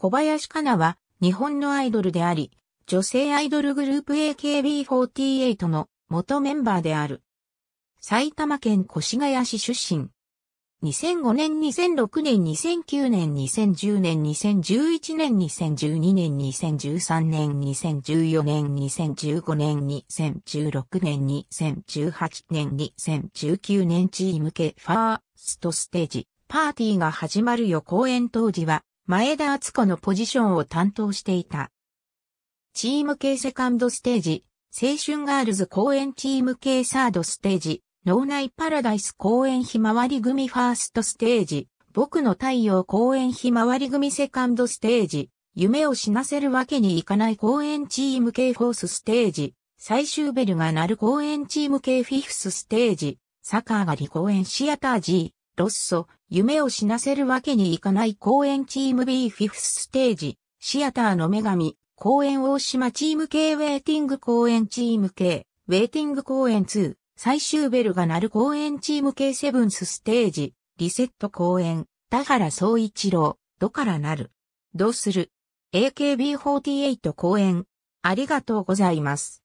小林かなは日本のアイドルであり、女性アイドルグループ AKB48 の元メンバーである。埼玉県越谷市出身。2005年、2006年、2009年、2010年、2011年、2012年、2013年、2014年、2015年、2016年、2018年、2019年チーム系ファーストステージパーティーが始まるよ公演当時は前田敦子のポジションを担当していた。チーム系セカンドステージ、青春ガールズ公演チーム系サードステージ、脳内パラダイス公演ひまわり組ファーストステージ、僕の太陽公演ひまわり組セカンドステージ、夢を死なせるわけにいかない公演チーム系フォースステージ、最終ベルが鳴る公演チーム系フィフスステージ、サカーガり公演シアター G、ロッソ、夢を死なせるわけにいかない公演チーム B フィフスステージ、シアターの女神、公演大島チーム系ウェイティング公演チーム系、ウェイティング公演2、最終ベルが鳴る公演チーム系セブンスステージ、リセット公演、田原総一郎、どからなる。どうする ?AKB48 公演、ありがとうございます。